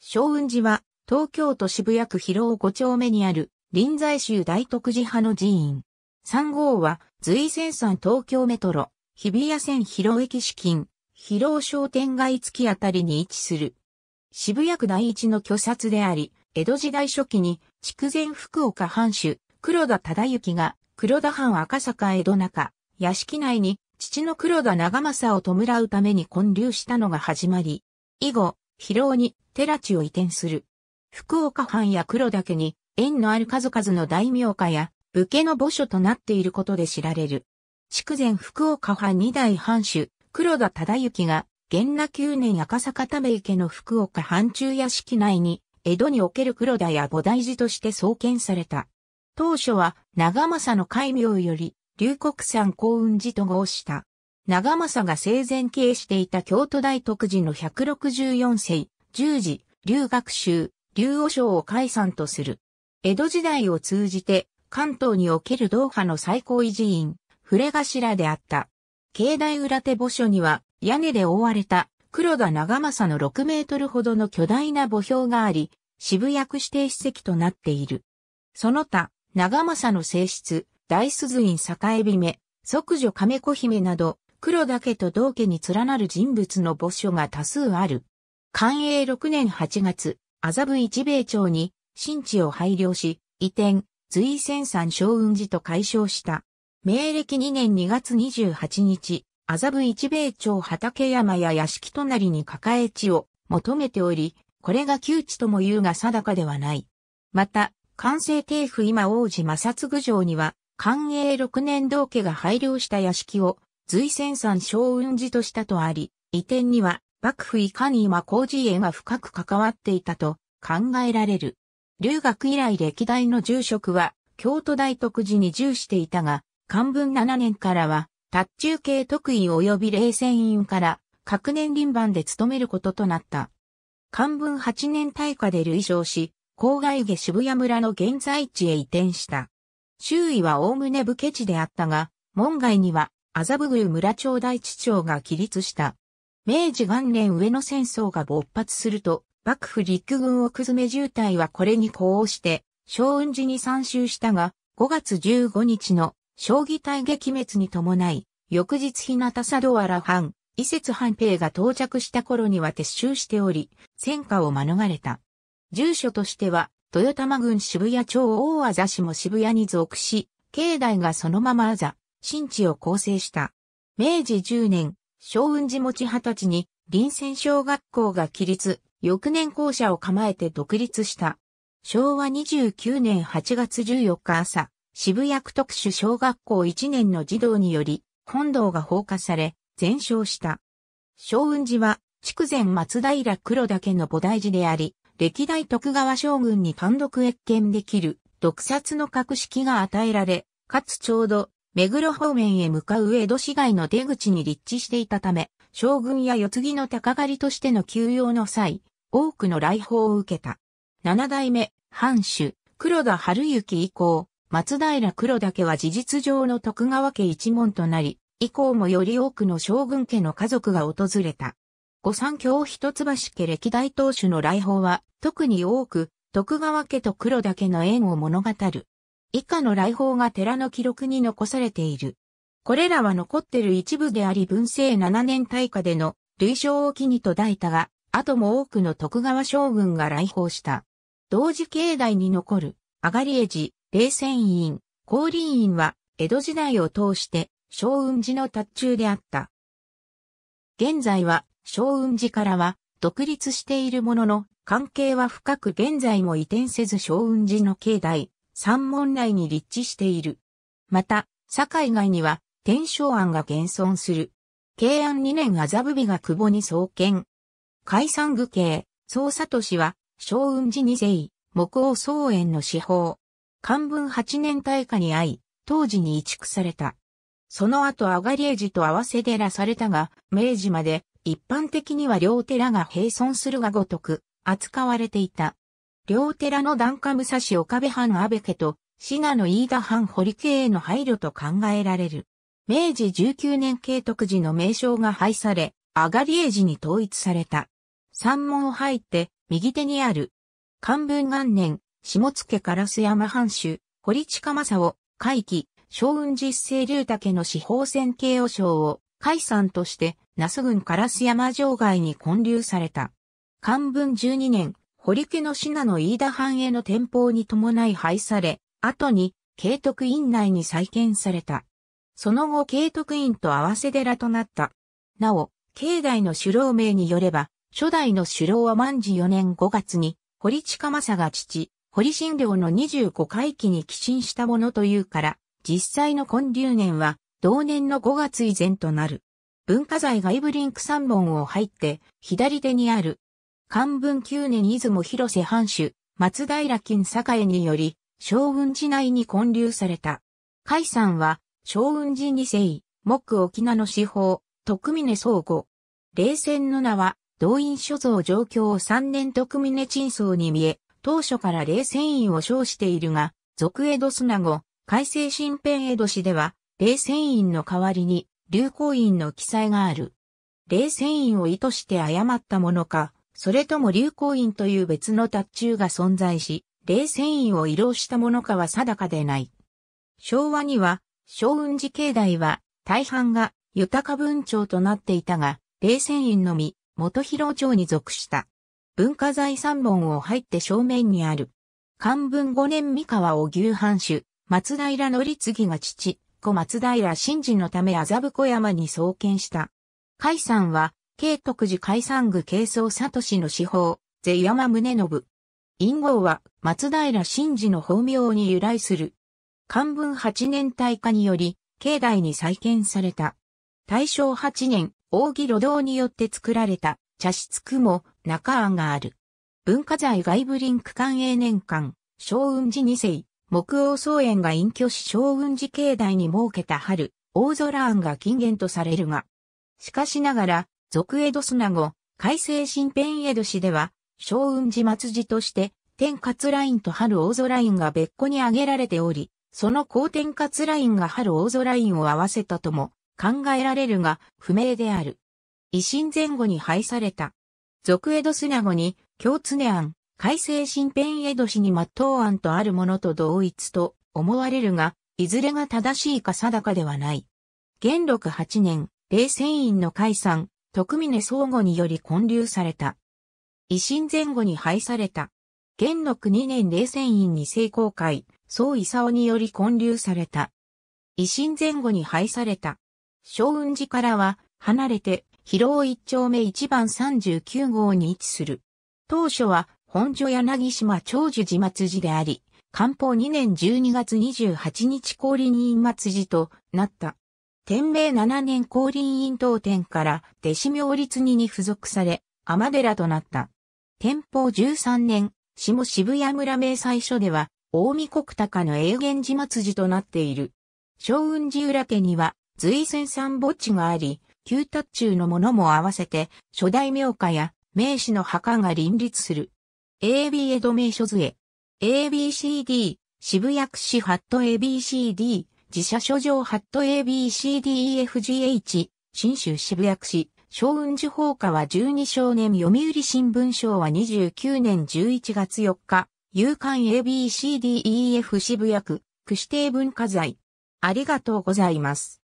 松雲寺は、東京都渋谷区広尾5丁目にある、臨済宗大徳寺派の寺院。3号は、随泉山東京メトロ、日比谷線広尾駅至近、広尾商店街付きあたりに位置する。渋谷区第一の巨殺であり、江戸時代初期に、筑前福岡藩主、黒田忠之が、黒田藩赤坂江戸中、屋敷内に、父の黒田長政を弔うために建立したのが始まり。以後、疲労に寺地を移転する。福岡藩や黒岳に縁のある数々の大名家や武家の墓所となっていることで知られる。筑前福岡藩二代藩主、黒田忠之が、元那九年赤坂ため池の福岡藩中屋敷内に、江戸における黒田や菩提寺として創建された。当初は長政の戒名より、龍谷山幸運寺と号した。長政が生前経営していた京都大徳寺の164世、十字、留学州、留和尚を解散とする。江戸時代を通じて、関東における道派の最高維持院、触れ頭であった。境内裏手墓所には、屋根で覆われた、黒田長政の6メートルほどの巨大な墓標があり、渋谷区指定史跡となっている。その他、長政の正室、大鈴院栄姫、即女亀子姫など、黒田家と同家に連なる人物の墓所が多数ある。寛永6年8月、麻布一米町に新地を配慮し、移転、随戦山将雲寺と解消した。明暦2年2月28日、麻布一米町畠山や屋敷隣に抱え地を求めており、これが旧地とも言うが定かではない。また、関西帝府今王子正嗣城には、寛永6年同家が配慮した屋敷を随戦山小雲寺としたとあり、移転には幕府以下に今工事園が深く関わっていたと考えられる。留学以来歴代の住職は京都大徳寺に住していたが、漢文7年からは、達中系特異及び霊泉院から各年臨番で務めることとなった。漢文8年大火で累勝し、郊外下渋谷村の現在地へ移転した。周囲は概ね武家地であったが、門外には麻布郡村町大地町が起立した。明治元年上野戦争が勃発すると、幕府陸軍奥詰め渋滞はこれに呼応して、小雲寺に参集したが、5月15日の将棋大撃滅に伴い、翌日日向佐渡原藩、伊節藩兵が到着した頃には撤収しており、戦火を免れた。住所としては、豊玉郡渋谷町大麻市も渋谷に属し、境内がそのままあざ、新地を構成した。明治10年、昭雲寺持二十歳に臨戦小学校が起立、翌年校舎を構えて独立した。昭和29年8月14日朝、渋谷区特殊小学校1年の児童により、本堂が放火され、全焼した。昭雲寺は、筑前松平黒岳の菩提寺であり、歴代徳川将軍に単独越見できる、独殺の格式が与えられ、かつちょうど、目黒方面へ向かう江戸市街の出口に立地していたため、将軍や世継ぎの鷹狩りとしての休養の際、多くの来訪を受けた。七代目、藩主、黒田春行以降、松平黒田家は事実上の徳川家一門となり、以降もより多くの将軍家の家族が訪れた。御三教一橋家歴代当主の来訪は、特に多く、徳川家と黒田家の縁を物語る。以下の来訪が寺の記録に残されている。これらは残ってる一部であり文政7年大火での類称を機に途絶えたが、後も多くの徳川将軍が来訪した。同時境内に残る、上がりえ寺、霊泉院、降林院は、江戸時代を通して、昭雲寺の達中であった。現在は、昭雲寺からは、独立しているものの、関係は深く現在も移転せず昭雲寺の境内、山門内に立地している。また、堺外には、天正庵が現存する。慶安2年麻布日が久保に創建。解散具慶、総里氏は、昭雲寺二世、木王宗園の司法。漢文八年大火に遭い、当時に移築された。その後上がり絵寺と合わせ寺されたが、明治まで一般的には両寺が並存するがごとく扱われていた。両寺の段下武蔵岡部藩安部家と、信濃飯田藩堀家への配慮と考えられる。明治19年慶徳時の名称が廃され、上がり絵に統一された。山門を入って、右手にある。漢文元年、下野烏山藩主、堀近正を、会期、将雲実勢竜岳の司法選慶和将を、解散として、那須郡烏山城外に建立された。漢文12年、堀家の品の飯田藩への転向に伴い廃され、後に、慶徳院内に再建された。その後、慶徳院と合わせ寺となった。なお、境内の首老名によれば、初代の首老は万事4年5月に、堀近政が父、堀新領の25回忌に寄進したものというから、実際の建立年は、同年の5月以前となる。文化財外部リンク3本を入って、左手にある漢文九年出雲広瀬藩主、松平金栄により、将軍寺内に建立された。海山は、将軍寺二世、木沖縄の司法、徳峰総護。冷戦の名は、動員所蔵状況を三年徳峰鎮相に見え、当初から冷戦院を称しているが、俗江戸砂後、改正新編江戸市では、冷戦院の代わりに、流行院の記載がある。冷戦院を意図して誤ったものか、それとも流行院という別の達中が存在し、霊泉院を移動したものかは定かでない。昭和には、昭雲寺境内は、大半が豊か文庁となっていたが、霊泉院のみ、元広町に属した。文化財三本を入って正面にある。漢文五年三河を牛藩主、松平則次が父、小松平新人のため麻布小山に創建した。海山は、慶徳寺海産具慶宗聡の司法、世山宗信。陰号は松平真治の法名に由来する。漢文八年大化により、境内に再建された。大正八年、大路道によって作られた茶室区も中庵がある。文化財外部リンク官営年間、昭雲寺二世、木王総園が隠居し昭雲寺境内に設けた春、大空庵が近言とされるが、しかしながら、俗江戸砂後、改正新編江戸市では、小雲寺末寺として、天活ラインと春大空ラインが別個に挙げられており、その高天活ラインが春大空ラインを合わせたとも考えられるが不明である。維新前後に廃された。俗江戸砂後に、京常案、改正新編江戸市に末っ案とあるものと同一と思われるが、いずれが正しいか定かではない。元禄8年、冷戦院の解散、徳峰相互により建立された。維新前後に廃された。元禄2年冷戦院に成功会、総伊勲により建立された。維新前後に廃された。小雲寺からは離れて広尾一丁目一番39号に位置する。当初は本所柳島長寿寺末寺であり、官報2年12月28日氷に院末寺となった。天明7年降臨院当天から弟子名立にに付属され、天寺となった。天保13年、下渋谷村明細所では、大見国高の永源寺末寺となっている。昭雲寺浦家には、随泉三墓地があり、旧達中のものも合わせて、初代名家や名士の墓が林立する。AB 江戸名所図へ。ABCD、渋谷区市ハット ABCD、自社書状ハット ABCDEFGH、新州渋谷区市、小雲寺法科は12少年読売新聞賞は29年11月4日、有刊 ABCDEF 渋谷区、区指定文化財。ありがとうございます。